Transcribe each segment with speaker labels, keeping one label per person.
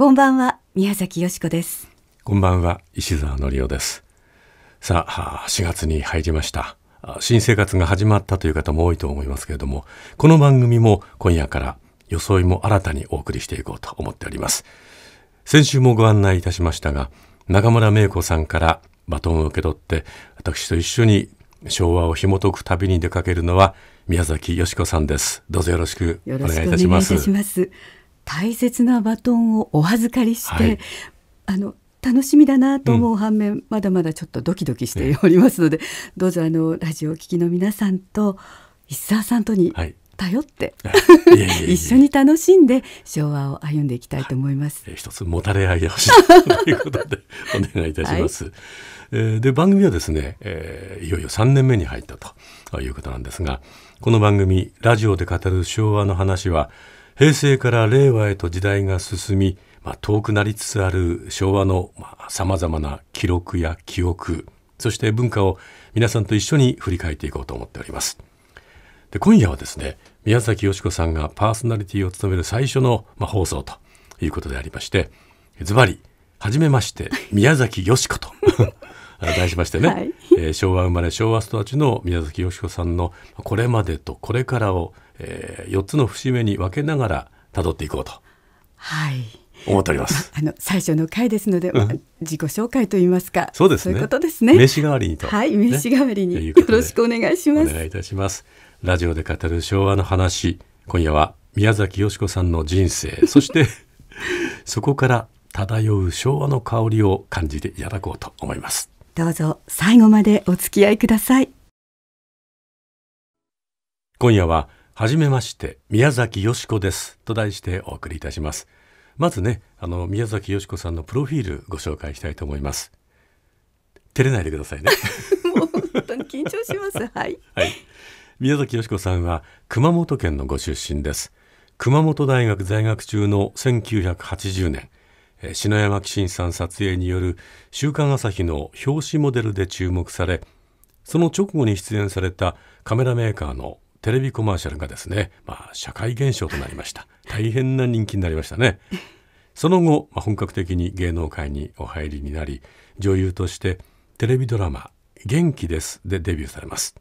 Speaker 1: こんばんは宮崎よしこです
Speaker 2: こんばんは石澤則夫ですさあ4月に入りました新生活が始まったという方も多いと思いますけれどもこの番組も今夜から装いも新たにお送りしていこうと思っております先週もご案内いたしましたが中村芽子さんからバトンを受け取って私と一緒に昭和を紐解く旅に出かけるのは宮崎よしこさんですどうぞよろしくお願いいたします
Speaker 1: 大切なバトンをお預かりして、はい、あの楽しみだなと思う反面、うん、まだまだちょっとドキドキしておりますので、どうぞあのラジオを聴きの皆さんと一沢さんとに頼って、はい、一緒に楽しんで昭和を歩んでいきたいと思います、はい、一つもたれ合いしということで お願いいたします、はい、
Speaker 2: えー、で番組はですね、えー、いよいよ3年目に入ったということなんですがこの番組「ラジオで語る昭和の話は」は平成から令和へと時代が進み、まあ、遠くなりつつある昭和のさまざ、まな記録や記憶そして文化を皆さんと一緒に振り返っていこうと思っておりますで今夜はですね宮崎美子さんがパーソナリティを務める最初の、まあ、放送ということでありましてズバリはじめまして宮崎美子と 題しましてね、はい、えー、昭和生まれ昭和育ちの宮崎美子さんのこれまでとこれからをえー、4つの節目に分けながら辿っていこうと。はい思っております。
Speaker 1: あ の最初の回ですので、うん、自己紹介と言いますか、そうですね。いうことですね。名刺
Speaker 2: 代わりにと、はい、名刺代わりに、ね、よ
Speaker 1: ろしくお願いします。お
Speaker 2: 願いいたします。ラジオで語る昭和の話、今夜は宮崎美子さんの人生、そしてそこから漂う昭和の香りを感じていただこうと思います。
Speaker 1: どうぞ最後までお付き合いください。
Speaker 2: 今夜は。はじめまして宮崎よしこですと題してお送りいたしますまずねあの宮崎よしこさんのプロフィールご紹介したいと思います照れないでくださいね
Speaker 1: もう本当に緊張しますはい、
Speaker 2: はい、宮崎よしこさんは熊本県のご出身です熊本大学在学中の1980年え篠山紀信さん撮影による「週刊朝日」の表紙モデルで注目されその直後に出演されたカメラメーカーのテレビコマーシャルがですね、まあ、社会現象となりました大変な人気になりましたねその後、まあ、本格的に芸能界にお入りになり女優としてテレビドラマ「元気です」でデビューされます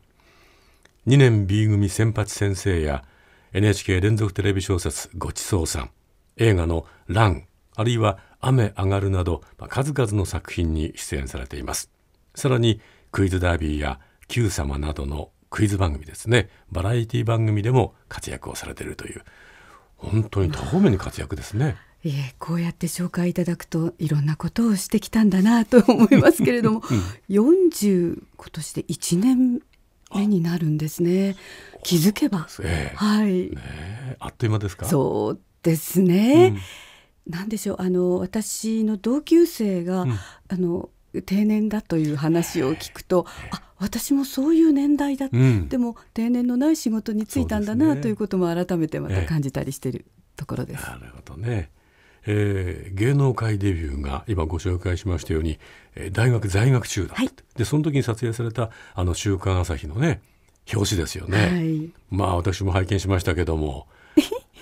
Speaker 2: 2年 B 組先発先生や NHK 連続テレビ小説「ごちそうさん」映画の「ラン」あるいは「雨上がる」など、まあ、数々の作品に出演されていますさらにクイズダービーや「Q 様」などのクイズ番組ですねバラエティ番組でも活躍をされているという本当に多方面に活躍ですね。
Speaker 1: いえこうやって紹介いただくといろんなことをしてきたんだなと思いますけれども、うん、40今年で1年目になるんですね気づけば、えー、はい、ね、
Speaker 2: あっという間ですかそう
Speaker 1: ですね、うん、なんでしょうあの私の同級生が、うん、あの定年だという話を聞くとあ私もそういう年代だ、うん、でも定年のない仕事に就いたんだな、ね、ということも改めてまた感じたりしているところです。なるほ
Speaker 2: どねえー、芸能界デビューが今ご紹介しましたように、えー、大学在学中だ、はい、でその時に撮影された「あの週刊朝日」のね表紙ですよね、はい、まあ私も拝見しましたけども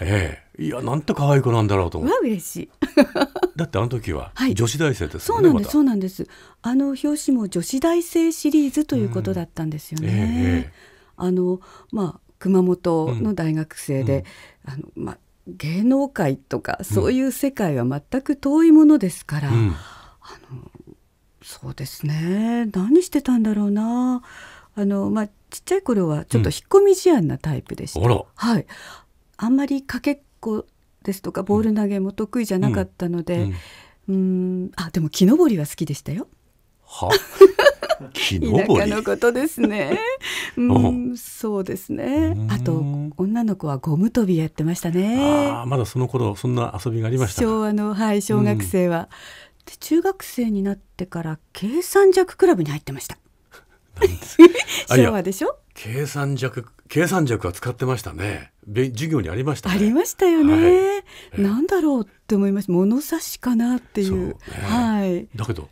Speaker 2: ええいやなんて可愛い子なんだろうと思うわ嬉しい だってあの時は女子大生です、ねはい、そうなんです、そう
Speaker 1: なんですあの表紙も女子大生シリーズということだったんですよね、えあのまあ熊本の大学生で、うん、あのまあ芸能界とかそういう世界は全く遠いものですから、うん、あのそうですね何してたんだろうなあの、まあ、ちっちゃい頃はちょっと引っ込み思案なタイプでした、うん、はい、あんまりかけっこですとかボール投げも得意じゃなかったので、うん、うんあでも木登りは好きでしたよ。は
Speaker 2: 木登り田舎の
Speaker 1: ことですね。うん、そうですね。あと女の子はゴム跳びやってましたね。
Speaker 2: ああ、まだその頃そんな遊びがありました。昭和のはい小学生
Speaker 1: は、うん、中学生になってから計算弱クラブに入ってました。昭和でしょ。
Speaker 2: 計算弱計算弱は使ってました
Speaker 1: ね。授業にありました、ね、ありましたよね、はい、なんだろうって思いまし物差しかなっていう、ね、はい
Speaker 2: だけど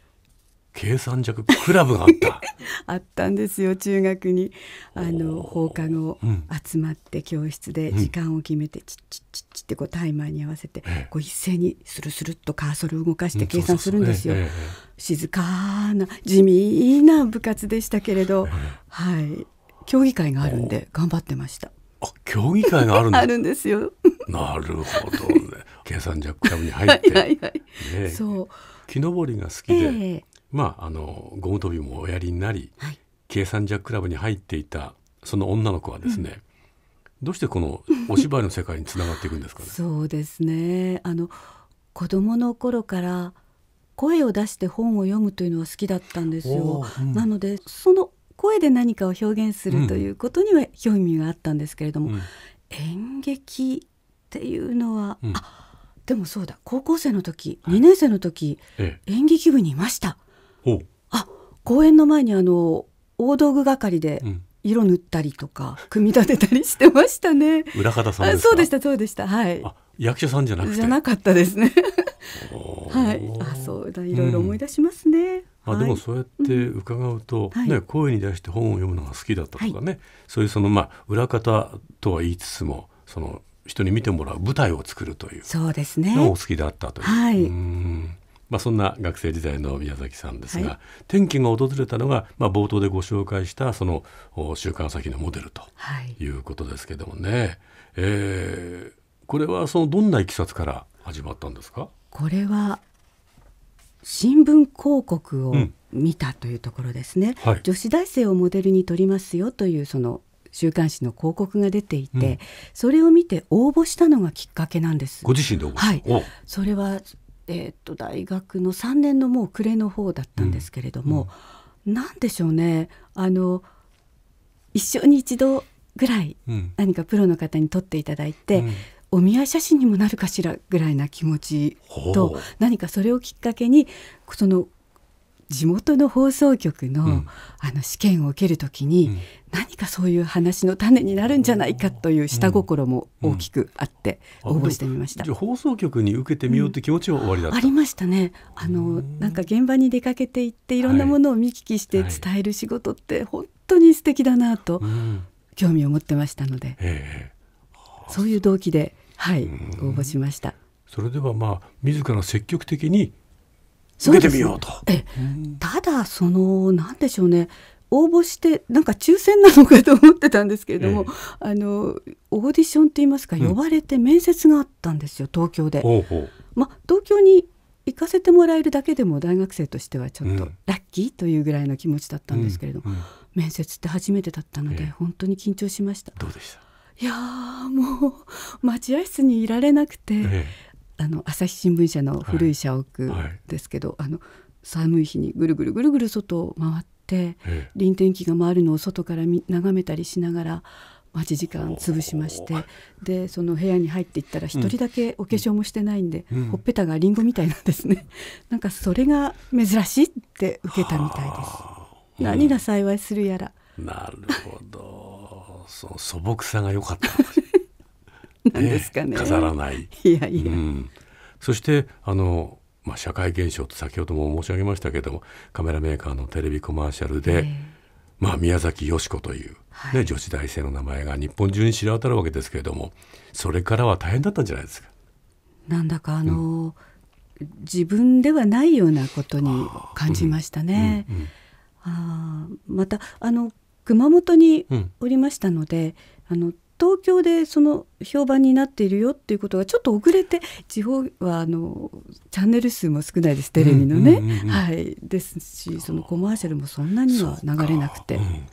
Speaker 2: 計算弱クラブがあっ
Speaker 1: た あったんですよ中学にあの放課後集まって教室で時間を決めて、チッチッチッチッってこうタイマーに合わせて、こう一斉にスルスルっとカーソル動かして計算するんですよ、静かな地味な部活でしたけれど、はい競技会があるんで頑張ってましたあ
Speaker 2: 競技会があるんだ あるんですよなるほどね 計算弱クラブに入ってはいはい、ね、そう木登りが好きで、えー、まああのゴム跳びもおやりになり、はい、計算弱クラブに入っていたその女の子はですね、うん、どうしてこのお芝居の世界につながっていくんですかね
Speaker 1: そうですねあの子供の頃から声を出して本を読むというのは好きだったんですよ、うん、なのでその声で何かを表現するということには興味があったんですけれども、うん、演劇っていうのは、うん、あでもそうだ高校生の時、はい、2年生の時、ええ、演劇部にいました。あ公演の前にあの大道具係で色塗ったりとか、組み立てたりしてましたね。裏方さんそうでしたそうでしたはい。役者さんじゃなくじゃなかったですね。はい。あそうだいろいろ思い出しますね。まあ、でも
Speaker 2: そうやって伺うと、はい、ね、声に出して本を読むのが好きだったとかね、はい、そういうその、まあ、裏方とは言いつつもその人に見てもらう舞台を作るというそ
Speaker 1: うですねお好
Speaker 2: きだったという。はい、うんまあ、そんな学生時代の宮崎さんですが、はい、転機が訪れたのが、まあ、冒頭でご紹介したその「週刊先のモデル」ということですけどもね、はい、えー、これはそのどんないきさつから始まったんですか
Speaker 1: これは新聞広告を見たというところですね、うんはい、女子大生をモデルに撮りますよというその週刊誌の広告が出ていて、うん、それを見て応募したのがきっかけなんです。ご
Speaker 2: 自身ではい、
Speaker 1: それは、えー、っと大学の3年のもう暮れの方だったんですけれども、うん、なんでしょうねあの一緒に一度ぐらい何かプロの方に撮っていただいて、うん、お見合い写真にもなるかしらぐらいな気持ちと何かそれをきっかけにその地元の放送局のうん、あの試験を受けるときに、うん、何かそういう話の種になるんじゃないかという下心も大きくあって
Speaker 2: 応募してみました、うん、放送局に受けてみようって気持ちは終わりだあ
Speaker 1: りましたねあのなんか現場に出かけていっていろんなものを見聞きして伝える仕事って本当に素敵だなと興味を持ってましたので。はいはいえーそういう動機で、はい、応募しました。
Speaker 2: それではまあ自ら積極的に
Speaker 1: 受けてみようと。うえただその何でしょうね応募してなんか抽選なのかと思ってたんですけれども、ええ、あのオーディションっていいますか呼ばれて面接があったんですよ、うん、東京で。まううま、東京に行かせてもらえるだけでも大学生としてはちょっとラッキーというぐらいの気持ちだったんですけれども、うんうん、面接って初めてだったので本当に緊張しました。どうでしたいやもう待合室にいられなくて、ええ、あの朝日新聞社の古い社屋ですけど、はいはい、あの寒い日にぐるぐるぐるぐる外を回って、え、臨転機が回るのを外から眺めたりしながら待ち時間潰しましてでその部屋に入っていったら一人だけお化粧もしてないんで、うん、ほっぺたがりんごみたいなんですね なんかそれが珍しいって受けたみたいです。何が幸いするやら
Speaker 2: なるほどその素朴さが良かっ
Speaker 1: た なんですかね
Speaker 2: 飾らないいやいや、うん、そしてあの、まあ、社会現象と先ほども申し上げましたけどもカメラメーカーのテレビコマーシャルで、まあ、宮崎美子というね、はい、女子大生の名前が日本中に知れ渡るわけですけれどもそれからは大変だったんじゃないですか。
Speaker 1: なんだかあの、うん、自分ではないようなことに感じましたね。あ、うんうん、あまたあの熊本におりましたので、うん、あの東京でその評判になっているよっていうことがちょっと遅れて地方はあのチャンネル数も少ないですテレビのね、うんうんうん、はいですしそのコマーシャルもそんなには流れなくて、うん、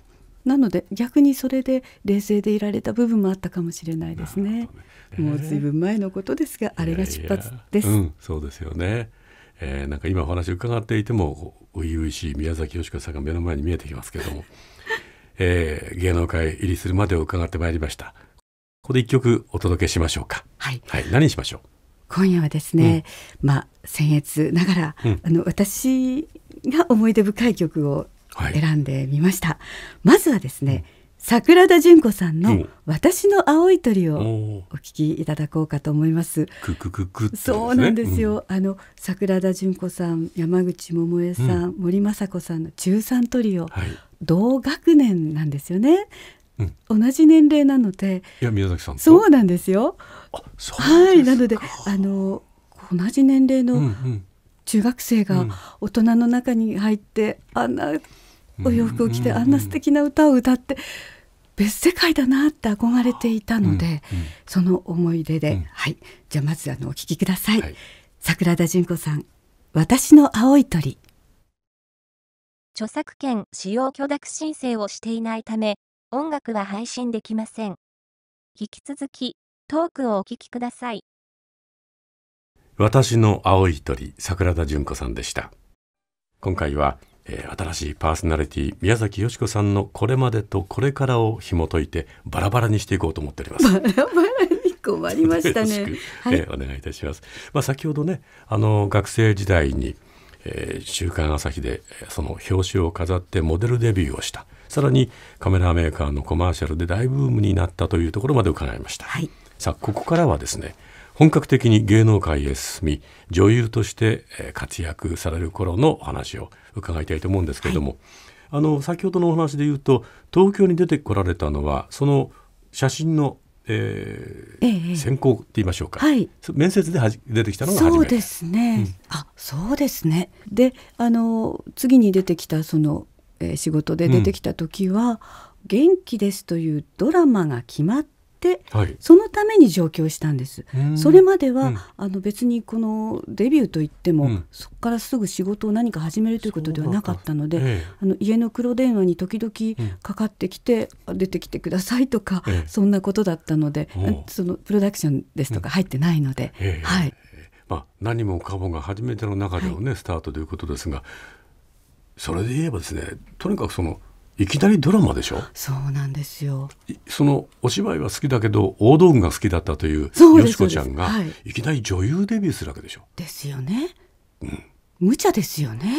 Speaker 1: なので逆にそれで冷静でいられた部分もあったかもしれないですね、ねもうずいぶん前のことですがあれが出発です、いやいやうん、
Speaker 2: そうですよねえー、なんか今お話伺っていても初々しい宮崎美子さんが目の前に見えてきますけどもえー、芸能界入りするまでを伺ってまいりましたここで一曲お届けしましょうか、はい、はい、何にしましょう
Speaker 1: 今夜はですね、うん、まあ僭越ながら、うん、あの私が思い出深い曲を選んでみました、はい、まずはですね、うん桜田純子さんの「私の青い鳥」をお聞きいただこうかと思います。くくくく、そうなんですよ、うん、あの桜田純子さん山口百恵さん、うん、森雅子さんの中三トリオ、はい、同学年なんですよね。うん、同じ年齢なのでいや宮崎さんそうなんですよ。すはいなのであの同じ年齢の中学生が大人の中に入って、あんなお洋服を着てあんな素敵な歌を歌って別世界だなって憧れていたので、うんうん、その思い出で、うん、はいじゃあまずあのお聞きください、はい、桜田純子さん私の青い鳥
Speaker 3: 著作権使用許諾申請をしていないため音楽は配信できません引き続きトークをお聞きください
Speaker 2: 私の青い鳥桜田純子さんでした今回はえー、新しいパーソナリティ宮崎美子さんのこれまでとこれからを紐解いてバラバラにしていこうと思っております。
Speaker 1: バラバラに困りましたね。はい、え
Speaker 2: ー、お願いいたします。まあ先ほどねあの学生時代に、えー、週刊朝日でその表紙を飾ってモデルデビューをした。さらにカメラメーカーのコマーシャルで大ブームになったというところまで伺いました。はい、さあここからはですね。本格的に芸能界へ進み女優として活躍される頃のお話を伺いたいと思うんですけれども、はい、あの先ほどのお話で言うと東京に出てこられたのはその写真のえー、ええ、選考って言いましょうか、はい、面接ではじ出てきたのがそうで
Speaker 1: すね、うん、あそうですねであの次に出てきたその、えー、仕事で出てきた時は「うん、元気です」というドラマが決まって、はい、そのために上京したんです。それまでは、うん、あの別にこのデビューといっても、うん、そこからすぐ仕事を何か始めるということではなかったので、ええ、あの家の黒電話に時々かかってきて、うん、出てきてくださいとか、え、そんなことだったのでそのプロダクションですとか入ってないので、はい。
Speaker 2: まあ、何もかもが初めての中でのね、はい、スタートということですがそれで言えばですねとにかくその「いきなりドラマでしょそ
Speaker 1: うなんですよ
Speaker 2: そのお芝居は好きだけど大道具が好きだったというよしこちゃんが、はい、いきなり女優デビューするわけでしょです
Speaker 1: よね、うん、無茶ですよね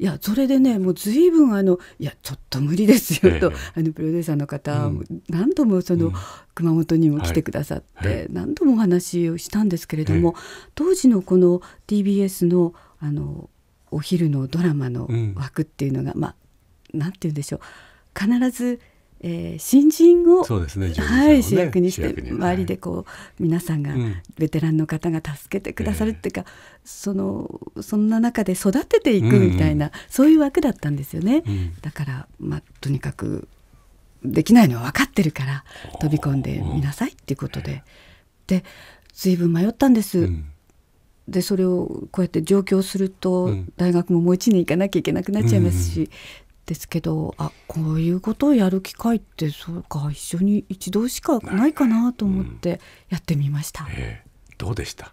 Speaker 1: いやそれでねもう随分あのいやちょっと無理ですよと、ええ、あのプロデューサーの方、うん、何度もその、うん、熊本にも来てくださって、はい、何度もお話をしたんですけれども、え、当時のこの TBS のあのお昼のドラマの枠っていうのが、うん、まあなんて言うんでしょう必ず、えー、新人を、ねね、はい、主役にして周りでこう、皆さんが、ベテランの方が助けてくださるっていうか、うん、そのそんな中で育てていくみたいな、うんうん、そういう枠だったんですよね。うん、だから、まあ、とにかくできないのは分かってるから飛び込んでみなさいっていうことで。で随分迷ったんです。うん、でそれをこうやって上京すると、大学ももう一年行かなきゃいけなくなっちゃいますし、うん、ですけどあこういうことをやる機会ってそうか一緒に一度しかないかなと思ってやってみました、うんえ
Speaker 2: ー、どうでした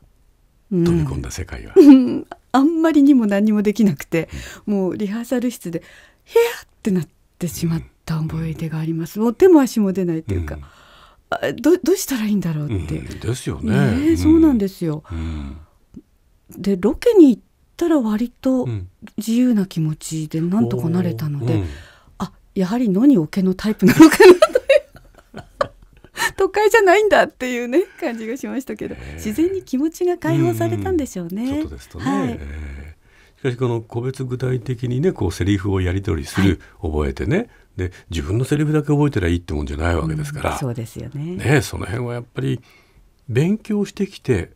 Speaker 2: 飛び込んだ世界は、う
Speaker 1: ん、あんまりにも何もできなくて、うん、もうリハーサル室で「へや!」ってなってしまった覚え出があります、もう手も足も出ないというか、あどどうしたらいいんだろうって、で
Speaker 2: すよね、えね、そうなん
Speaker 1: ですよ、でロケに行っったら割と自由な気持ちでなんとかなれたので、うん、あやはり野におけのタイプなのかなと 都会じゃないんだっていうね感じがしましたけど、自然に気持ちが解放されたんでしょうね。うとですとねはい、え
Speaker 2: しかしこの個別具体的にねこうセリフをやり取りする、覚えてねで自分のセリフだけ覚えてりゃいいってもんじゃないわけですから、うん、そ
Speaker 1: うですよねね
Speaker 2: その辺はやっぱり勉強してきて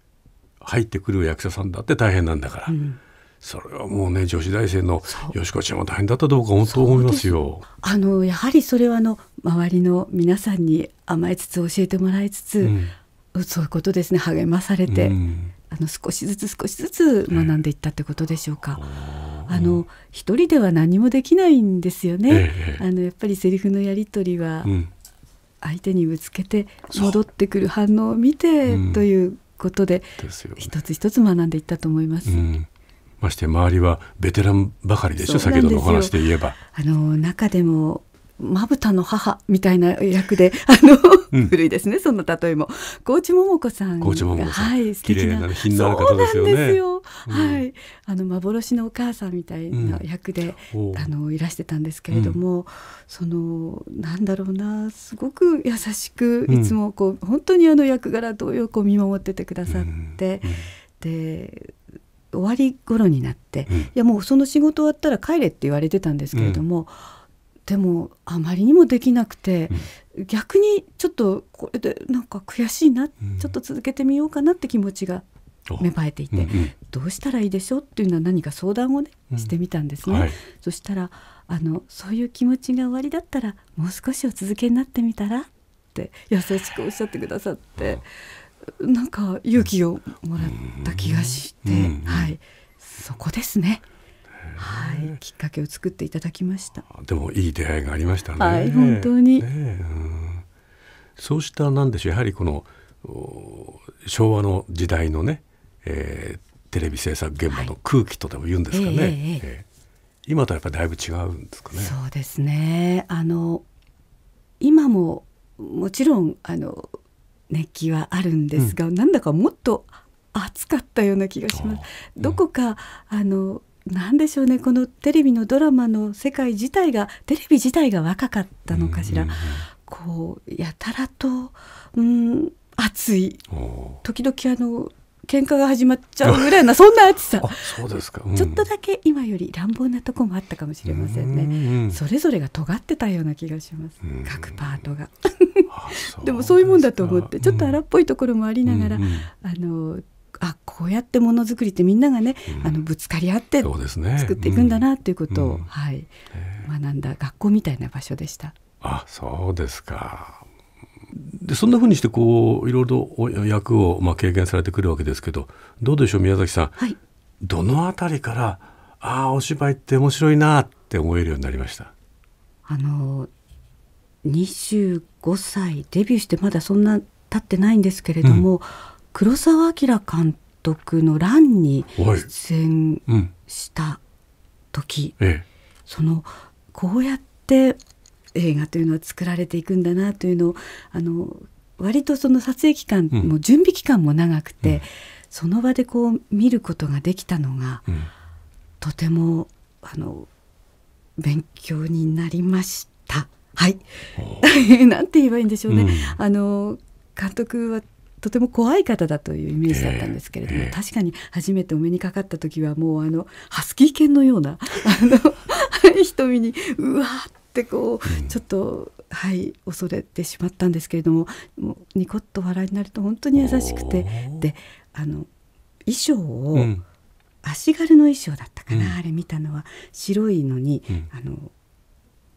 Speaker 2: 入ってくる役者さんだって大変なんだから。うそれはもうね女子大生の吉子ちゃんも大変だったと僕は本当思いますよ。
Speaker 1: あのやはりそれはあの周りの皆さんに甘えつつ教えてもらいつつ、うん、そういうことですね励まされて、うん、あの少しずつ少しずつ学んでいったってことでしょうか。えあの一人では何もできないんですよね。えー、あのやっぱりセリフのやりとりは相手にぶつけて戻ってくる反応を見てということで、一つ一つ学んでいったと思います。うん
Speaker 2: まして周りはベテランばかりでしょ先ほどの話で言えば。
Speaker 1: あの中でもまぶたの母みたいな役で、あの、うん、古いですね、その例えも。高知桃子さん高知桃子さん。はい、素敵
Speaker 2: な。な品のある方ですよね。ですよ、
Speaker 1: うん。はい。あの、幻のお母さんみたいな役で、うん、あの、いらしてたんですけれども、その、なんだろうな、すごく優しく、いつもこう、本当にあの役柄同様こう見守っててくださって、で終わり頃になって、うん、いやもうその仕事終わったら帰れって言われてたんですけれども、でもあまりにもできなくて、逆にちょっとこれでなんか悔しいな、ちょっと続けてみようかなって気持ちが芽生えていて、うんうん、どうしたらいいでしょうっていうのは何か相談をねしてみたんですね、うんはい、そしたらあのそういう気持ちが終わりだったらもう少しお続けになってみたらって優しくおっしゃってくださって、なんか勇気をもらった気がして、はい、そこですね。はい、きっかけを作っていただきました。
Speaker 2: でもいい出会いがありましたね。はい、本当
Speaker 1: に。ねうん、
Speaker 2: そうしたなんでしょう、やはりこの昭和の時代のね、えー、テレビ制作現場の空気とでも言うんですかね。はい、えー、えー、今とやっぱりだいぶ違うんです
Speaker 1: かね。そうですね。あの今ももちろんあの熱気はあるんですが、うん、なんだかもっと暑かったような気がします。どこか、あの何でしょうねこのテレビのドラマの世界自体がテレビ自体が若かったのかしら、うんうんうん、こうやたらと、うん、暑い時々あの喧嘩が始まっちゃうぐらいなそんな暑さ
Speaker 2: そうですか、うん、ちょっと
Speaker 1: だけ今より乱暴なとこもあったかもしれませんね、んそれぞれが尖ってたような気がします、各パートがでもそういうもんだと思ってちょっと荒っぽいところもありながら、うん、あのあこうやってものづくりってみんながね、うん、あのぶつかり合って作っていくんだなっていうことを、ねうん、はい、学んだ学校みたいな場所でした。
Speaker 2: あそうですかでそんなふうにしてこういろいろと役をまあ経験されてくるわけですけどどうでしょう宮崎さん、はい、どの辺りからああお芝居って面白いなって思えるようになりました
Speaker 1: あの25歳デビューしてまだそんな経ってないんですけれども、うん、黒澤明監督の「ランに出演した
Speaker 2: 時、うんええ、
Speaker 1: そのこうやって映画というのは作られていくんだなというのをあの割とその撮影期間も準備期間も長くて、うん、その場でこう見ることができたのが、うん、とてもあの勉強になりました。はい、なんて言えばいいんでしょうね。うん、あの監督はとても怖い方だというイメージだったんですけれども、えー、確かに初めてお目にかかった時はもうあのハスキー犬のようなあの瞳 にうわーっってこう、ちょっとはい恐れてしまったんですけれどももうニコッと笑いになると本当に優しくてであの衣装を、足軽の衣装だったかな、うん、あれ見たのは白いのに、うん、あの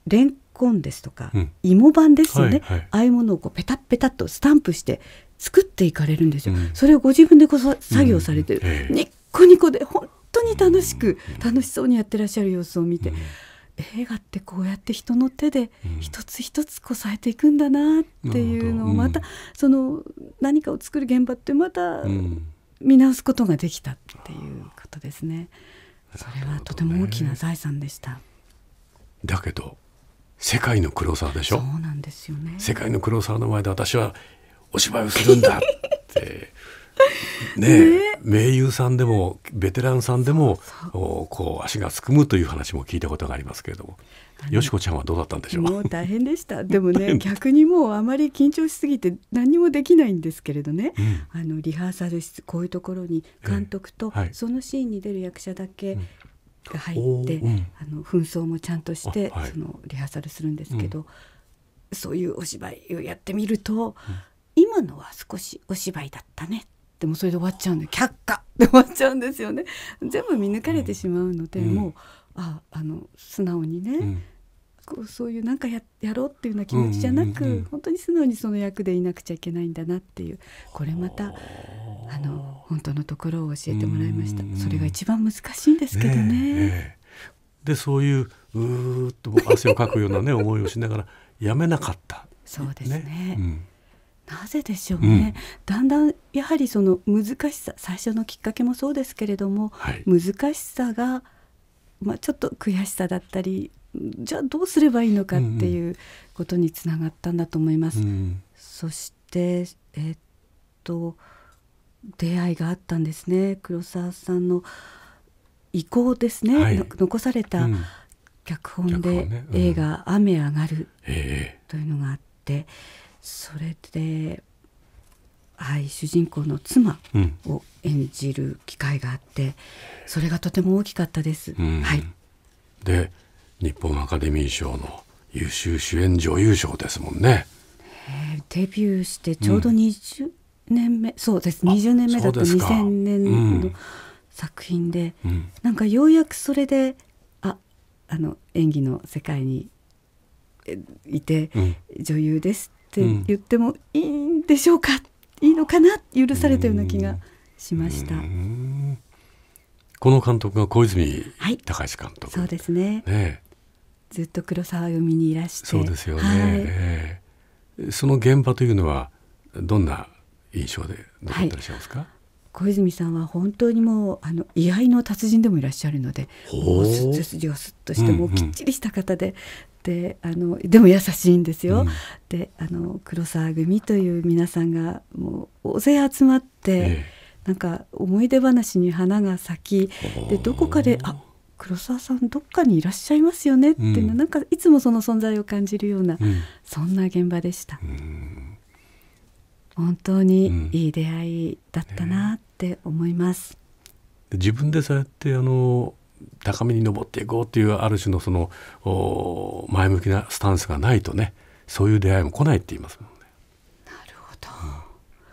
Speaker 1: レンコンですとか、うん、芋版ですよね、はいはい、ああいうものをこうペタッペタッとスタンプして作っていかれるんですよ、それをご自分でこそ作業されてる、うん、ニッコニコで本当に楽しく、楽しそうにやってらっしゃる様子を見て、映画ってこうやって人の手で一つ一つこさえていくんだなっていうのをまた、その何かを作る現場ってまた見直すことができたっていうことですね。それはとても大きな財産でした。
Speaker 2: だけど世界の黒沢でしょそうなんですよね世界の黒沢の前で私はお芝居をするんだっ
Speaker 4: て ね
Speaker 2: 名優さんでもベテランさんでもこう足がすくむという話も聞いたことがありますけれども。よしこちゃんはどうだっ
Speaker 1: たんでしょう。もう大変でした。でもね、逆にもうあまり緊張しすぎて何もできないんですけれどね。うん、あのリハーサル室こういうところに監督とそのシーンに出る役者だけが入って、うんあの紛争もちゃんとして、はい、そのリハーサルするんですけど、そういうお芝居をやってみると、今のは少しお芝居だったねってもそれで終わっちゃうんで却下で 終わっちゃうんですよね全部見抜かれてしまうので、うん、もうああの素直にね、うんこうそういうなんかややろうっていうような気持ちじゃなく、うんうんうん、本当に素直にその役でいなくちゃいけないんだなっていうこれまたあの本当のところを教えてもらいました、それが一番難しいんですけどね。
Speaker 2: ねでそういううーっと汗をかくようなね 思いをしながらやめなかった。
Speaker 1: そうですね、ねうんなぜでしょうね、うん、だんだんやはりその難しさ最初のきっかけもそうですけれども、はい、難しさが、まあ、ちょっと悔しさだったりじゃあどうすればいいのかっていうことにつながったんだと思います。うんうん、そしてえー、っと出会いがあったんですね黒沢さんの意向ですね、はい、残された脚本で映画「雨上がる」というのがあって。えーそれで、はい、主人公の妻を演じる機会があって、それがとても大きかったです。はい、
Speaker 2: で日本アカデミー賞の優秀主演女優賞ですもんね。
Speaker 1: デビューしてちょうど20年目、うん、そうです20年目だと2000年の作品で、うん、なんかようやくそれでああの演技の世界にいて、女優ですって言ってもいいんでしょうか、いいのかな許されたような気がしました。
Speaker 2: この監督が小泉隆監督、
Speaker 1: はい、そうですね、ね、ずっと黒沢読みにいらしてそうですよね、はい
Speaker 2: えー、その現場というのはどんな印象で
Speaker 1: 残ってらっしゃいますか、はい、小泉さんは本当にもうあの居合の達人でもいらっしゃるのでもう筋がスッとして、もきっちりした方で、であのでも優しいんですよ。うん、であの黒沢組という皆さんがもう大勢集まって、ええ、なんか思い出話に花が咲きでどこかで「あ黒沢さんどっかにいらっしゃいますよね」っていうの、うん、なんかいつもその存在を感じるような、うん、そんな現場でした。本当にいい出会いだったなって思います。
Speaker 2: え、自分でそうやってあの高めに登っていこうっていうある種のその前向きなスタンスがないとねそういう出会いも来ないって言いますもんね。なる
Speaker 1: ほど、うん、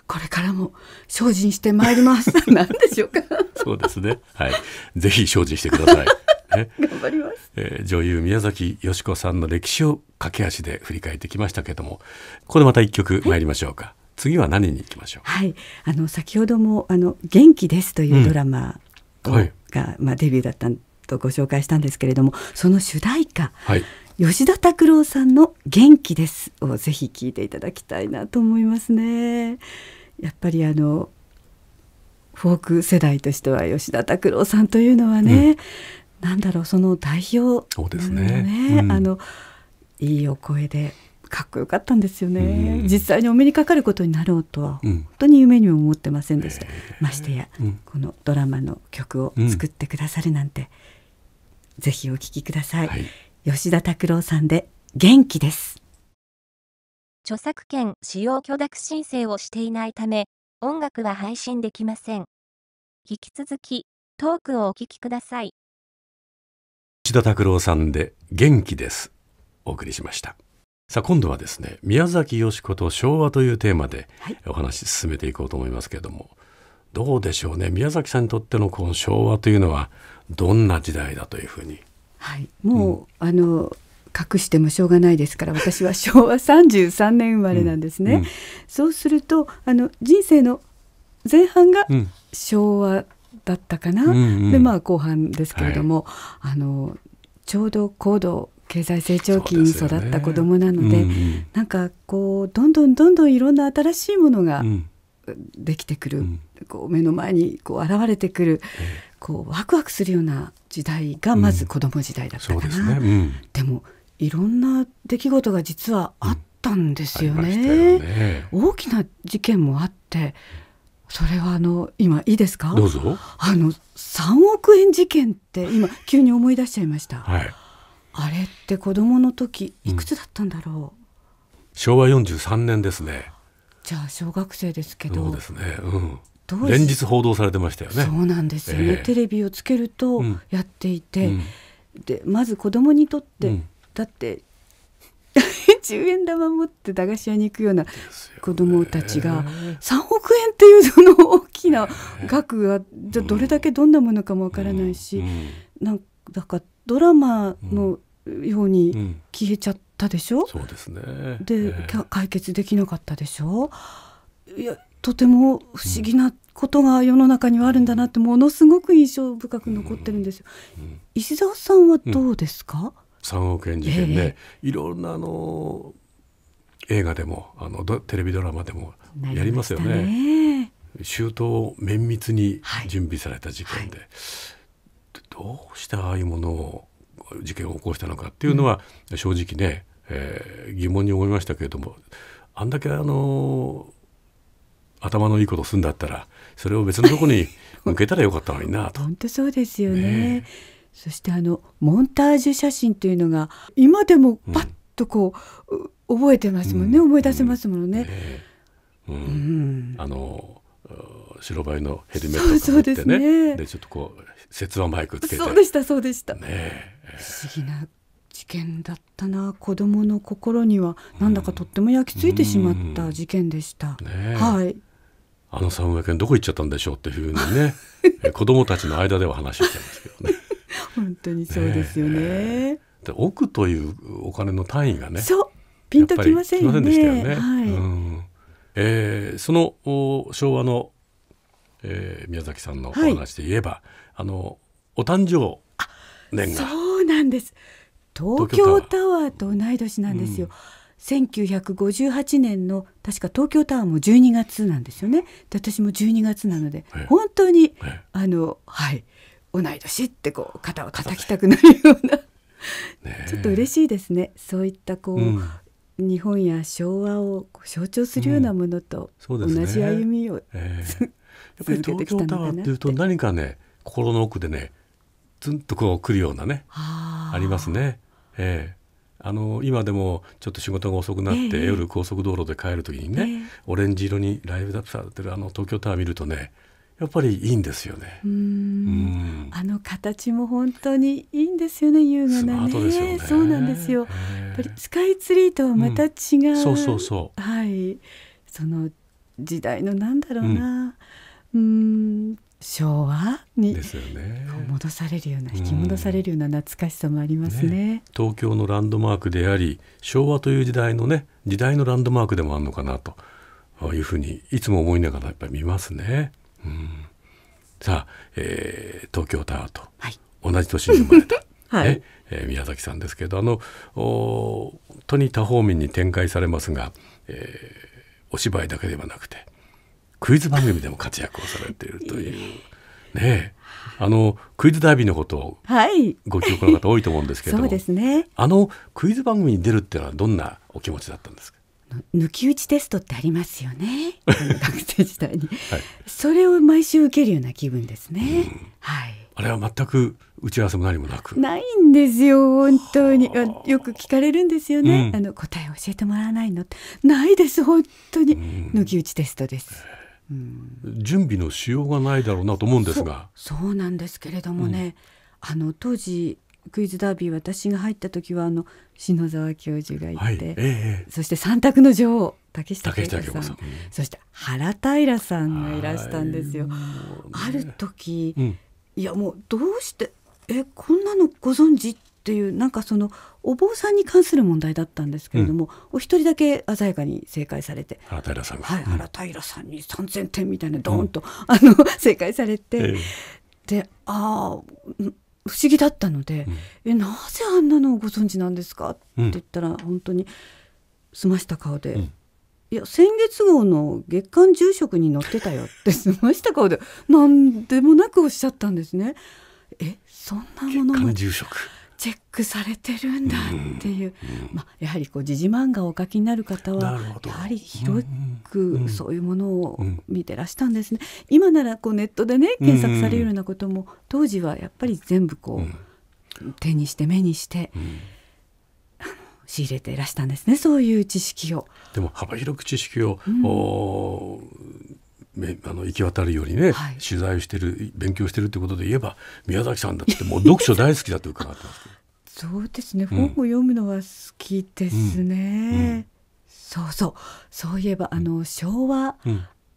Speaker 1: これからも精進してまいります。なんでしょうか。
Speaker 2: そうですね。はい。ぜひ精進してください。頑張ります、えー、女優宮崎美子さんの歴史を駆け足で振り返ってきましたけれどもここでまた一曲参りましょうか、はい、次は何に行き
Speaker 1: ましょうはいあの先ほどもあの元気ですというドラマ、うんはい、が、まあ、デビューだったとご紹介したんですけれどもその主題歌、はい、吉田拓郎さんの「元気です」をぜひ聴いていただきたいなと思いますね。やっぱりあのフォーク世代としては吉田拓郎さんというのはね、うん、なんだろうその代表、ね、そうですね、うん、あのいいお声でかっこよかったんですよね、実際にお目にかかることになろうとは本当に夢にも思ってませんでした、ましてや、このドラマの曲を作ってくださるなんて、ぜひお聴きください、はい、吉田拓郎さんで
Speaker 4: 元気です
Speaker 3: 著作権使用許諾申請をしていないため音楽は配信できません引き続きトークをお聞きください
Speaker 2: 吉田拓郎さんで元気ですお送りしましたさあ今度はですね宮崎美子と昭和というテーマでお話進めていこうと思いますけれども、はい、どうでしょうね宮崎さんにとってのこの昭和というのはどんな時代だというふうに。
Speaker 1: はい、もう、うん、あの隠してもしょうがないですから私は昭和33年生まれなんですね。うんうん、そうするとあの人生の前半が昭和だったかな、うんうん、でまあ後半ですけれども、はい、あのちょうど高度経済成長期に育った子どもなので、ねうん、なんかこうどんどんどんどんいろんな新しいものができてくる、うん、こう目の前にこう現れてくる、こうワクワクするような時代がまず子ども時代だったかな、うんでね、でもいろんな出来事が実はあったんですよね。よね大きな事件もあってそれはあの今いいですか？あの三億円事件って今急に思い出しちゃいました。はいあれって子供の時いくつだったんだろう、うん、
Speaker 2: 昭和43年ですね
Speaker 1: じゃあ小学生ですけどそうですね
Speaker 2: うんどう連日報道されてましたよねそうなんですよね、えー、テ
Speaker 1: レビをつけるとやっていて、うん、でまず子供にとって、うん、だって10 円玉持って駄菓子屋に行くような子供たちが3億円っていうその大きな額がじゃどれだけどんなものかもわからないし、なんだかドラマのように消えちゃったでしょ、うん、そうですねで、えー、解決できなかったでしょいやとても不思議なことが世の中にはあるんだなってものすごく印象深く残ってるんですよ、うんうん、石澤さんはどうですか、
Speaker 2: うん、億円事件ね、えー、いろんなあの映画でもあのテレビドラマでもやりますよね。周到綿密に準備された事件で、はいはいどうしてああいうものを事件を起こしたのかっていうのは正直ね、うん、えー、疑問に思いましたけれどもあんだけあの頭のいいことするんだったらそれを別のとこに 向けたらよかったのになと。本
Speaker 1: 当そうですよね、ね、そしてあのモンタージュ写真というのが今でもパッとこう、うん、覚えてますもんね、うん、思い出せますものね。
Speaker 2: うん、ね、あの白バイのヘルメットかぶってねで、ね、ちょっとこう雪話マイクつけてそうでしたそうでした、ね、
Speaker 1: 不思議な事件だったな子供の心にはなんだかとっても焼き付いてしまった事件でした、ね、はい
Speaker 2: あの300円どこ行っちゃったんでしょうっていうふうにね 子供たちの間では話しちゃいますけどね
Speaker 1: 本当にそうですよね
Speaker 2: で奥というお金の単位がねそうピンときませんよね。はい、うえその昭和の、えー、宮崎さんのお話で言えば、はあのお誕生年が
Speaker 1: そうなんです東京タワーと同い年なんですよ、うん1958年の確か東京タワーも12月なんですよね私も12月なので、本当に、あのはい同い年ってこう肩を叩きたくなるようなちょっと嬉しいですねそういったこう、うん、日本や昭和を象徴するようなものと同じ歩みを、うん、やっぱり東京タワーってい
Speaker 2: うと何かね心の奥でねツンとこう来るようなねありますね。ええあの今でもちょっと仕事が遅くなって、ええ、夜高速道路で帰る時にね、え、オレンジ色にライブダップされてるあの東京タワー見るとねやっぱりいいんですよね。
Speaker 1: うんあの形も本当にいいんですよね、優雅なね。ねそうなんですよ。やっぱりスカイツリーとはまた違う。うん、そうそうそう。はい。その時代のなんだろうな。うん、ん昭和に戻されるような、ね、引き戻されるような懐かしさもありますね、ね、
Speaker 2: 東京のランドマークであり昭和という時代のね時代のランドマークでもあるのかなというふうにいつも思いながらやっぱり見ますね。うん、さあ、えー、東京タワーと同じ年に生まれた、はいはい、えー、宮崎さんですけどあの本当に多方面に展開されますが、えー、お芝居だけではなくてクイズ番組でも活躍をされているという。ねあのクイズダービーのことをご記憶の方多いと思うんですけども、そうですね、あのクイズ番組に出るっていうのはどんなお気持ちだったんですか
Speaker 1: 抜き打ちテストってありますよね 学生時代に、はい、それを毎週受けるような気分ですね、
Speaker 2: はいあれは全く打ち合わせも何もなく
Speaker 1: ないんですよ本当によく聞かれるんですよね、うん、あの答えを教えてもらわないのないです本当に、抜き打ちテストです、
Speaker 2: 準備のしようがないだろうなと思うんですが、うん、
Speaker 1: そうなんですけれどもね、うん、あの当時クイズダービー私が入った時はあの篠沢教授がいて、はいええ、そして三択の女王竹下恵子さん、うん、そして原平さんがいらしたんですよ。ね、ある時、うん、いやもうどうしてえこんなのご存知っっていうなんかそのお坊さんに関する問題だったんですけれども、うん、お一人だけ鮮やかに正解されて原平さんが、はい、原平さんに3,000点みたいなドーンと、うん、あの 正解されて、えでああ不思議だったので「うん、えなぜあんなのをご存知なんですか?」って言ったら、うん、本当にすました顔で。いや先月号の月刊住職に載ってたよって 済ました顔で何でもなくおっしゃったんですね。えそんなものも月刊住職チェックされてるんだっていう、まあ、やはりこう時事漫画をお書きになる方はやはり広くそういうものを見てらしたんですね。今ならこうネットでね検索されるようなことも当時はやっぱり全部こう手にして目にして。仕入れていらしたんですねそういう知識を。
Speaker 2: でも幅広く知識を、うん、あの行き渡るようにね、はい、取材をしてる勉強してるってことで言えば宮崎さんだってもう 読書大好きだと伺ってます
Speaker 1: そうですね、うん、本を読むのは好きですね、うんうん、そうそうそういえばあの昭和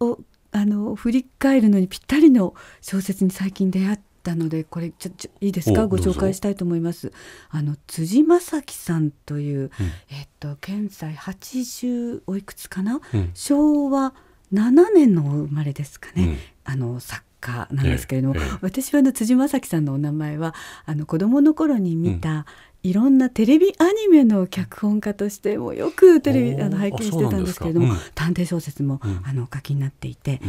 Speaker 1: を、あの振り返るのにぴったりの小説に最近出会ったのでこれちょちょいいですかご紹介したいと思いますあの辻正樹さんという、えっと現在80おいくつかな、昭和7年の生まれですかね、うん、あの作家なんですけれども、ええ、私はあの辻正樹さんのお名前はあの子供の頃に見た、いろんなテレビアニメの脚本家としてもよくテレビあの拝見してたんですけれども、うん、探偵小説も、あのお書きになっていて、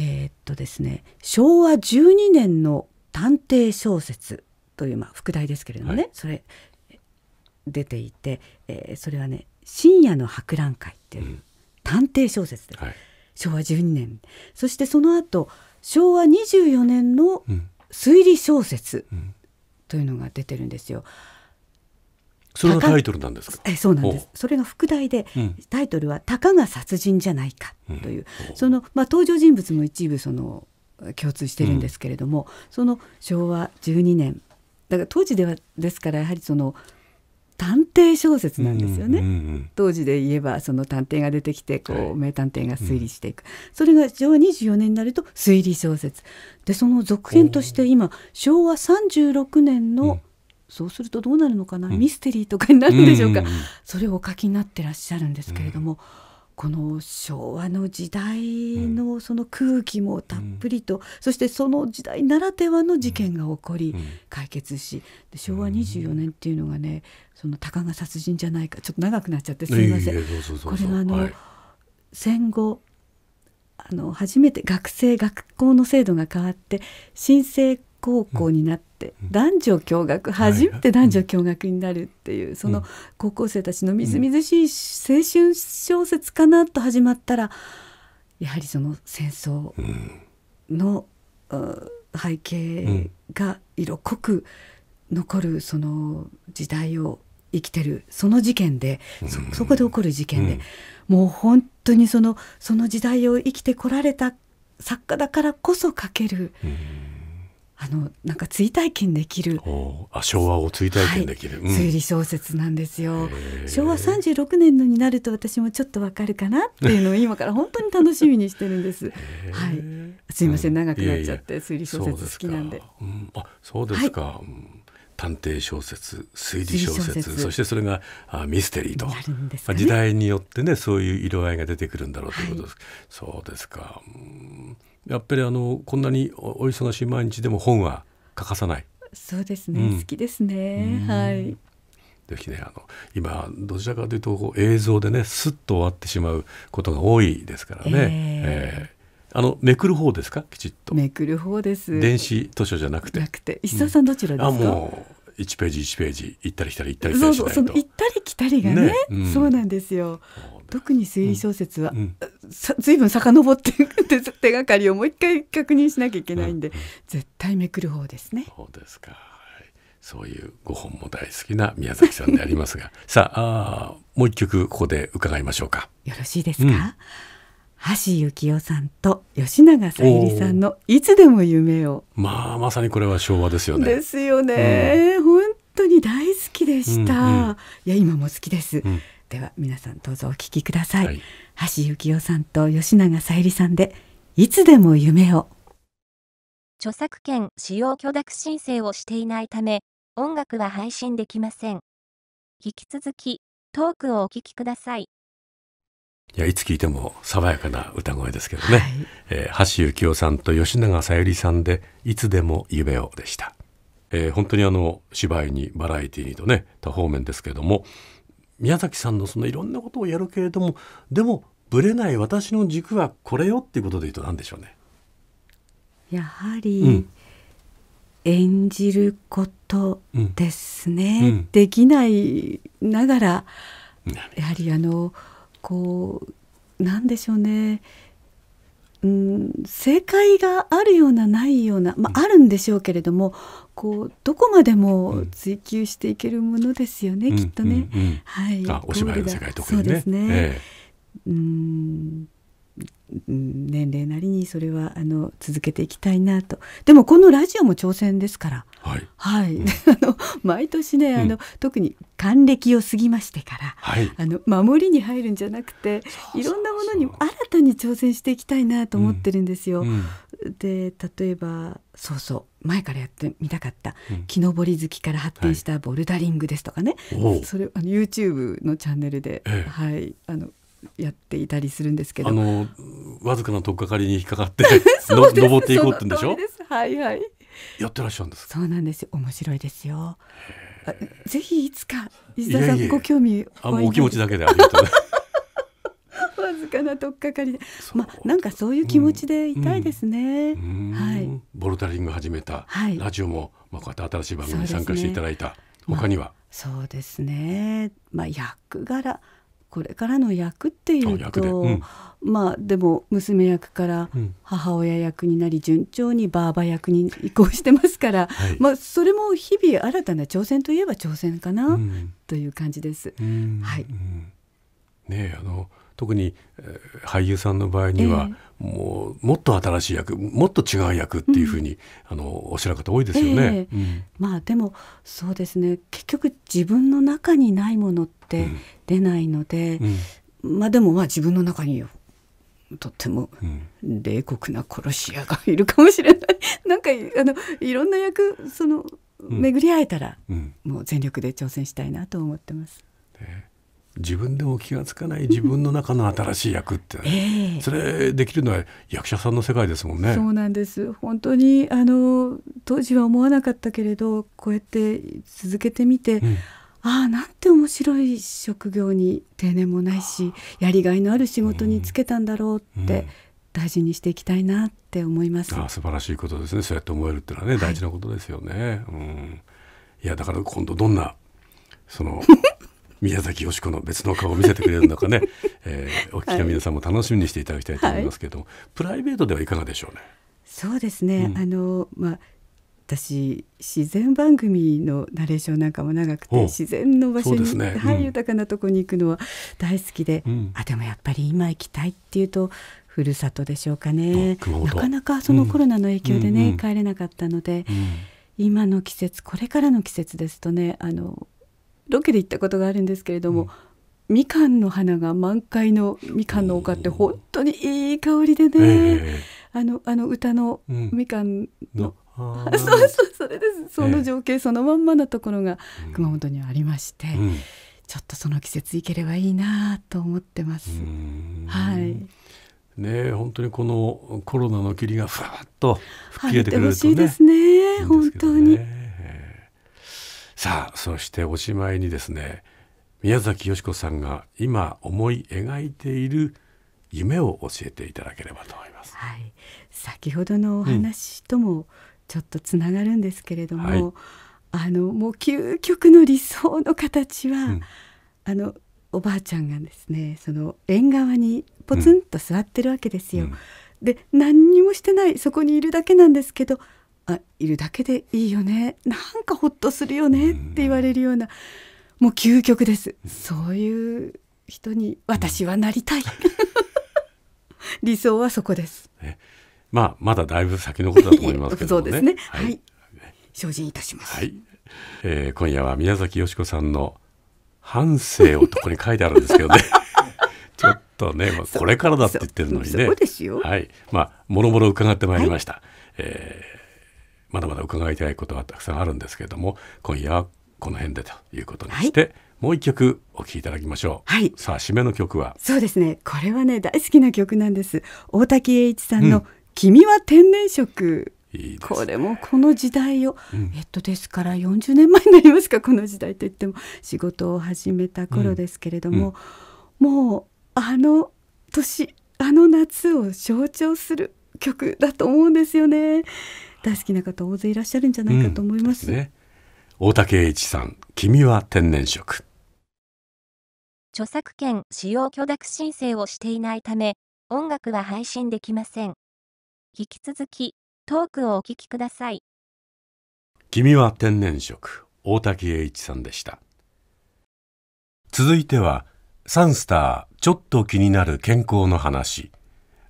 Speaker 1: うん、えっとですね昭和12年の探偵小説というまあ副題ですけれどもね、はい、それ出ていて、えー、それはね深夜の博覧会っていう探偵小説で、はい、昭和12年そしてその後昭和24年の推理小説というのが出てるんですよ。それがタイトルな
Speaker 2: んですかえそうなんです
Speaker 1: それが副題で、タイトルは「たかが殺人じゃないか」という、うん、その、まあ、登場人物も一部その共通してるんですけれども、うん、その昭和12年だから当時ではですからやはりその探偵小説なんですよね、うんうんうん、当時で言えばその探偵が出てきてこう、名探偵が推理していく、うん、それが昭和24年になると推理小説でその続編として今昭和36年の、うん、そうするとどうなるのかな、うん、ミステリーとかになるんでしょうか、それをお書きになってらっしゃるんですけれども。この昭和の時代のその空気もたっぷりと、うん、そしてその時代ならではの事件が起こり、解決し昭和24年っていうのがねそのたかが殺人じゃないかちょっと長くなっちゃってすみません。これはあの、はい、戦後あの初めて学生学校の制度が変わって新生高校になって、男女共学初めて男女共学になるっていう、その高校生たちのみずみずしい青春小説かなと始まったらやはりその戦争の、背景が色濃く残るその時代を生きてるその事件でそそこで起こる事件で、もう本当にそのその時代を生きてこられた作家だからこそ書ける。うんあのなんか追体験できる
Speaker 2: あ昭和を追体験できる、はいうん、推理
Speaker 1: 小説なんですよ昭和36年のになると私もちょっとわかるかなっていうのを今から本当に楽しみにしてるんですはいすいません長くなっちゃって、推理小説好きなんで、
Speaker 2: うん、あそうですか、はい探偵小説推理小説そしてそれがあミステリーと、ね、まあ、時代によってねそういう色合いが出てくるんだろうということです、はい、そうですかやっぱりあのこんなにお忙しい毎日でも本は欠かさない
Speaker 1: そうですね、うん、好きですねはい
Speaker 2: ぜひねあの今どちらかというと映像でねすっと終わってしまうことが多いですからね、えー、えーあのめくる方ですかきちっ
Speaker 1: とめくる方です電
Speaker 2: 子図書じゃなくてな
Speaker 1: くて石澤さんどちらですか、うん、あも
Speaker 2: う1ページ一ページ行ったり来たり行ったり来たりそうそうその行
Speaker 1: ったり来たりがね、ねうん、そうなんですよ特に推理小説は、うん、ずいぶん遡って手がかりをもう一回確認しなきゃいけないんで、うん、絶対めくる方ですねそうですか
Speaker 2: そういう5本も大好きな宮崎さんでありますがさああもう一曲ここで伺いましょうか
Speaker 1: よろしいですか、橋幸夫さんと吉永小百合さんの「いつでも夢を」
Speaker 2: まあまさにこれは昭和ですよね。ですよね、
Speaker 1: うん、本当に大好きでした。うんうん、いや今も好きです、うん、では皆さんどうぞお聞きください、はい、橋幸夫さんと吉永小百合さんで「いつでも夢を」
Speaker 3: 著作権使用許諾申請をしていないため音楽は配信できません引き続きトークをお聞きください
Speaker 2: いやいつ聞いても爽やかな歌声ですけどね、はいえー、橋幸夫さんと吉永小百合さんで「いつでも夢を」でした、えー、本当にあの芝居にバラエティーにとね多方面ですけれども宮崎さんのそのいろんなことをやるけれどもでもぶれない私の軸はこれよっていうことで言うと何でしょうね
Speaker 1: やはり、うん、演じることですね、うんできないながらやはりあの、こうなんでしょうねうん正解があるようなないような、まあ、あるんでしょうけれどもこうどこまでも追求していけるものですよね、うん、きっとね。はい、お芝居の世界特にね。そうですね、ええ、うん年齢なりにそれはあの続けていきたいなとでもこのラジオも挑戦ですから 毎年ねあの、うん、特に還暦を過ぎましてから、はい、あの守りに入るんじゃなくていろんなものに新たに挑戦していきたいなと思ってるんですよ。うん、で例えばそうそう前からやってみたかった木登り好きから発展したボルダリングですとかね、はい、それ YouTube のチャンネルで、ええ、はい、あのやっていたりするんですけどあの
Speaker 2: わずかな取っかかりに引っかかって の登っていこうってんでしょはいはいやってらっしゃるんです
Speaker 1: そうなんですよ面白いですよぜひいつか石田さんご興味あお
Speaker 4: 気持ちだけでありがと
Speaker 1: う わずかな取っかかりでまあなんかそういう気持ちでいたいですね、うんうん、はい
Speaker 2: ボルタリング始めた、はい、ラジオもまあこうやって新しい番組に参加していただいた、ね、他には、まあ、
Speaker 1: そうですねまあ役柄これからの役っていうと、うん、まあでも娘役から母親役になり順調にばあば役に移行してますから、はい、まあそれも日々新たな挑戦といえば挑戦かなという感じです。はい、
Speaker 2: ねあの特に俳優さんの場合には、えー、もうもっと新しい役もっと違う役っていうふうに、ん、あのおっしゃる方多いですよね。えーうん、
Speaker 1: まあでもそうですね結局自分の中にないものって出ないので、うん、まあでもまあ自分の中にとっても冷酷な殺し屋がいるかもしれない なんかあのいろんな役その巡り会えたら、もう全力で挑戦したいなと思ってます。ね
Speaker 2: 自分でも気が付かない自分の中の新しい役って、ね、えー、それできるのは役者さんの世界ですもんね。そう
Speaker 1: なんです本当にあの当時は思わなかったけれどこうやって続けてみて、うん、ああなんて面白い職業に定年もないしやりがいのある仕事に就けたんだろうって、うんうん大事にしていきたいなって思いますあ
Speaker 2: 素晴らしいことですねそうやって思えるってのはね、大事なことですよね、うんいやだから今度どんなその宮崎美子の別の顔を見せてくれるのかね、えー、お聞きの皆さんも楽しみにしていただきたいと思いますけれども、はい、プライベートではいかがでしょうね。
Speaker 1: そうですね、うん、あのまあ私自然番組のナレーションなんかも長くて自然の場所に、ね、はい、うん、豊かなとこに行くのは大好きで、うん、あでもやっぱり今行きたいっていうとふるさとでしょうかねなかなかそのコロナの影響でね、うん、帰れなかったので、今の季節これからの季節ですとねあのロケで行ったことがあるんですけれども、うんみかんの花が満開のみかんの丘って本当にいい香りでね、えー、あのあの歌のみかんの、うん、そうそうそれですその情景そのまんまなところが熊本にはありまして、うん、ちょっとその季節行ければいいなと思ってます。はい
Speaker 2: ね、本当にこのコロナの霧がふわっと吹き出てくれるとね。いいで
Speaker 1: すね本当に。
Speaker 2: さあそしておしまいにですね宮崎美子さんが今思い描いている夢を教えていただければと思います。
Speaker 1: はい、先ほどのお話ともちょっとつながるんですけれども、はい、あのもう究極の理想の形は、うん、あのおばあちゃんがですねその縁側にポツンと座ってるわけですよ。うん、で何にもしてないそこにいるだけなんですけどあいるだけでいいよねなんかほっとするよねって言われるようなもう究極ですそういう人に私はなりたい 理想はそこです。
Speaker 2: まあまだだいぶ先のことだと思いますけど、ね、そうですね。
Speaker 1: はい。はい、精進いたします。はい、
Speaker 2: えー。今夜は宮崎美子さんの半生をとこに書いてあるんですけどね。ちょっとね、まあ、これからだって言ってるのにね。そうですよ。はい。まあもろもろ伺ってまいりました。はい、えーまだまだ伺いたいことはたくさんあるんですけれども今夜はこの辺でということにして、はい、もう一曲お聴きいただきましょう、はい、さあ締めの曲はそ
Speaker 1: うですねこれはね大好きな曲なんです大滝栄一さんの「君は天然色」いいね、これもこの時代を、うん、えっとですから40年前になりますかこの時代といっても仕事を始めた頃ですけれども、うんうん、もうあの年あの夏を象徴する曲だと思うんですよね。大好きな方大勢いらっしゃるんじゃないかと思います。うんす
Speaker 2: ね、大竹英一さん、君は天然色。
Speaker 3: 著作権使用許諾申請をしていないため、音楽は配信できません。引き続き、トークをお聞きください。
Speaker 2: 君は天然色、大竹英一さんでした。続いては、サンスター、ちょっと気になる健康の話。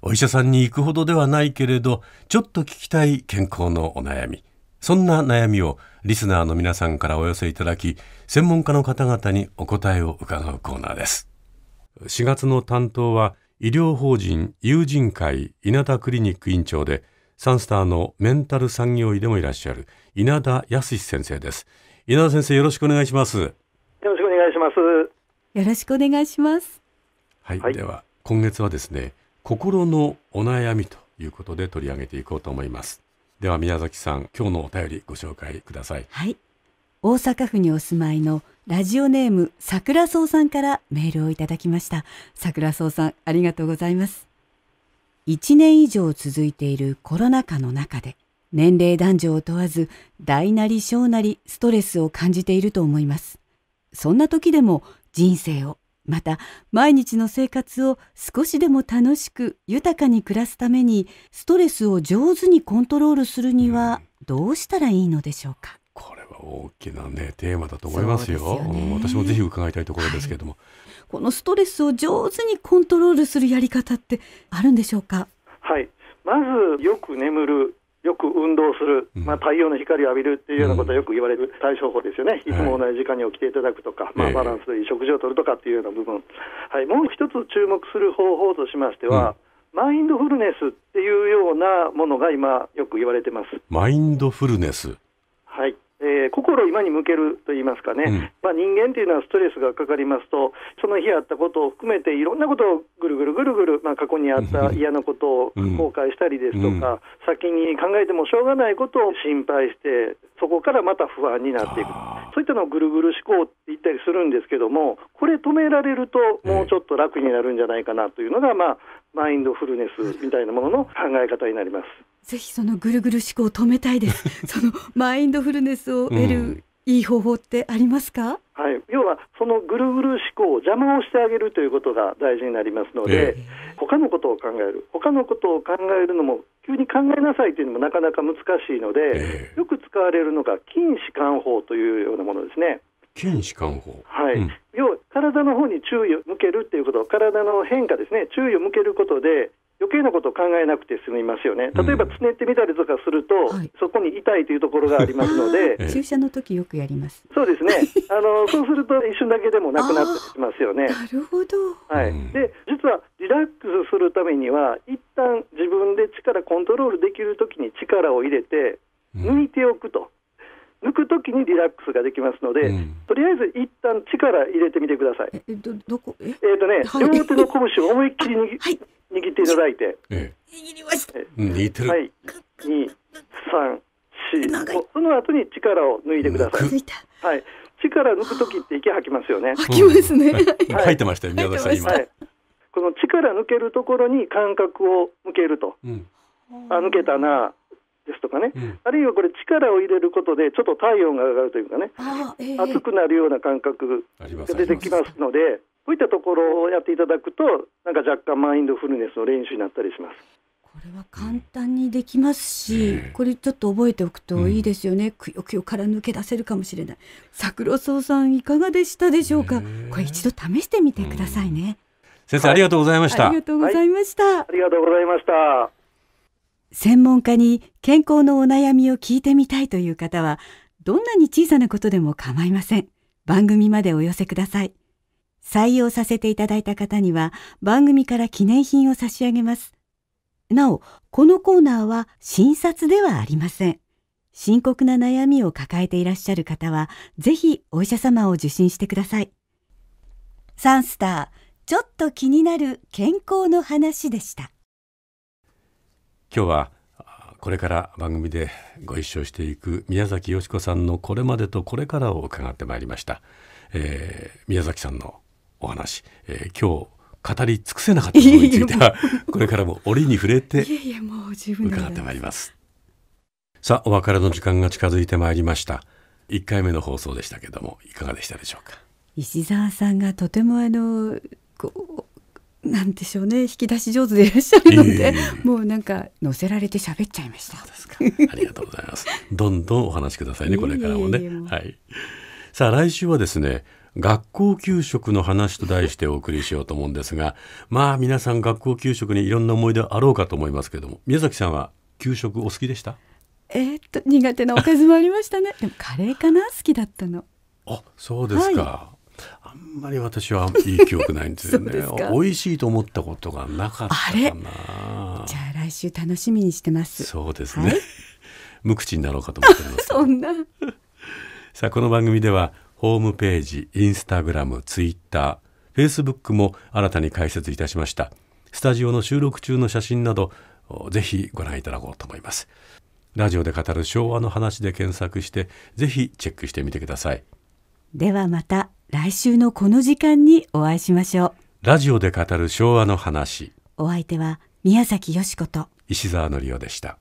Speaker 2: お医者さんに行くほどではないけれどちょっと聞きたい健康のお悩みそんな悩みをリスナーの皆さんからお寄せいただき専門家の方々にお答えを伺うコーナーです4月の担当は医療法人友人会稲田クリニック院長でサンスターのメンタル産業医でもいらっしゃる稲田康先生です稲田先生よろしくお願いしますよ
Speaker 4: ろしくお願いしますよろしくお願いします
Speaker 2: はい、はい、では今月はですね心のお悩みということで取り上げていこうと思いますでは宮崎さん今日のお便りご紹介ください
Speaker 1: はい大阪府にお住まいのラジオネーム桜草さんからメールをいただきました桜草さんありがとうございます1年以上続いているコロナ禍の中で年齢男女を問わず大なり小なりストレスを感じていると思いますそんな時でも人生をまた毎日の生活を少しでも楽しく豊かに暮らすためにストレスを上手にコントロールするにはどうしたらいいのでしょうか、う
Speaker 2: ん、これは大きな、ね、テーマだと思いますよ、うん、私もぜひ伺いたいところですけれども、はい、
Speaker 1: このストレスを上手にコントロールするやり方ってあるんでしょうか
Speaker 4: はいまずよく眠るよく運動する、まあ、太陽の光を浴びるっていうようなことはよく言われる対処法ですよね、いつも同じ時間に起きていただくとか、まあ、バランスのいい食事をとるとかっていうような部分、はい、もう一つ注目する方法としましては、うん、マインドフルネスっていうようなものが今、よく言われてます
Speaker 2: マインドフルネス。
Speaker 4: はいえー、心を今に向けると言いますかね、うん、まあ、人間というのはストレスがかかりますと、その日あったことを含めて、いろんなことをぐるぐるぐるぐる、まあ、過去にあった嫌なことを後悔したりですとか、うん、先に考えてもしょうがないことを心配して、そこからまた不安になっていく、そういったのをぐるぐる思考って言ったりするんですけども、これ止められると、もうちょっと楽になるんじゃないかなというのが、まあ、マインドフルネスみたいなものの考え方になります。
Speaker 1: ぜひそのぐるぐる思考を止めたいです そのマインドフルネスを得る、うん、いい方法ってありますか
Speaker 4: はい、要はそのぐるぐる思考を邪魔をしてあげるということが大事になりますので、ええ、他のことを考える他のことを考えるのも急に考えなさいというのもなかなか難しいので、えよく使われるのが筋弛緩法というようなものですね。
Speaker 2: 検視官法。はい。うん、
Speaker 4: 要は体の方に注意を向けるっていうこと、体の変化ですね、注意を向けることで、余計なことを考えなくて済みますよね。例えば、つねってみたりとかすると、うん、そこに痛いというところがありますので、注
Speaker 1: 射の時よくやります。
Speaker 4: そうですね。あの、そうすると一瞬だけでもなくなってきますよね。なるほど。はい。で、実はリラックスするためには、一旦自分で力コントロールできる時に力を入れて、抜いておくと。抜くときにリラックスができますので、うん、とりあえず一旦力入れてみてください。えっと、どこええー、とね、はい、両手の拳を思いっきり握,、はい、握っていただいて。握りました。握ってる。はい。2、3、4。その後に力を抜いてください。はい。力抜くときって息吐きますよね。吐きますね。はい、吐いて
Speaker 2: ましたよ、宮崎さん、今。はい。
Speaker 4: この力抜けるところに感覚を向けると。うん、あ、抜けたな。ですとかね、うん、あるいはこれ力を入れることでちょっと体温が上がるというかね、えー、熱くなるような感覚が出てきますのでこういったところをやっていただくとなんか若干マインドフルネスの練習になったりします。
Speaker 1: これは簡単にできますし、これちょっと覚えておくといいですよね、うん、くよくよから抜け出せるかもしれない桜草さんいかがでしたでしょうかこれ一度試してみてくださいね、
Speaker 4: うん、先生、はい、ありがとうございました、ありがとうございました、はい、ありがとうございました
Speaker 1: 専門家に健康のお悩みを聞いてみたいという方は、どんなに小さなことでも構いません。番組までお寄せください。採用させていただいた方には、番組から記念品を差し上げます。なお、このコーナーは診察ではありません。深刻な悩みを抱えていらっしゃる方は、ぜひお医者様を受診してください。サンスター、ちょっと気になる健康の話でした。
Speaker 2: 今日はこれから番組でご一緒していく宮崎美子さんのこれまでとこれからを伺ってまいりました、えー、宮崎さんのお話、えー、今日語り
Speaker 1: 尽くせなかったことについては
Speaker 2: これからも折に触れて 伺ってまいりますさあお別れの時間が近づいてまいりました1回目の放送でしたけどもいかがでしたでしょうか
Speaker 1: 石澤さんがとてもあのなんでしょうね引き出し上手でいらっしゃるので、えー、もうなんか乗せられて喋っちゃいましたありがとうございます
Speaker 2: どんどんお話しくださいねこれからもね、えー、はい。さあ来週はですね学校給食の話と題してお送りしようと思うんですがまあ皆さん学校給食にいろんな思い出あろうかと思いますけれども宮崎さんは給食お好きでした
Speaker 1: えっと苦手なおかずもありましたねでもカレーかな好きだったの
Speaker 2: あそうですか、はあんまり私はいい記憶ないんですよね美味 しいと思ったことがなかったかなじゃあ来
Speaker 1: 週楽しみにしてますそうですね、はい、
Speaker 2: 無口になろうかと思ってます そんなさあこの番組ではホームページインスタグラムツイッターフェイスブックも新たに開設いたしましたスタジオの収録中の写真などぜひご覧いただこうと思いますラジオで語る昭和の話で検索してぜひチェックしてみてください
Speaker 1: ではまた来週のこの時間にお会いしま
Speaker 3: しょ
Speaker 2: う。ラジオで語る昭和の話。
Speaker 3: お相手は宮崎よしこと
Speaker 2: 石沢のりおでした。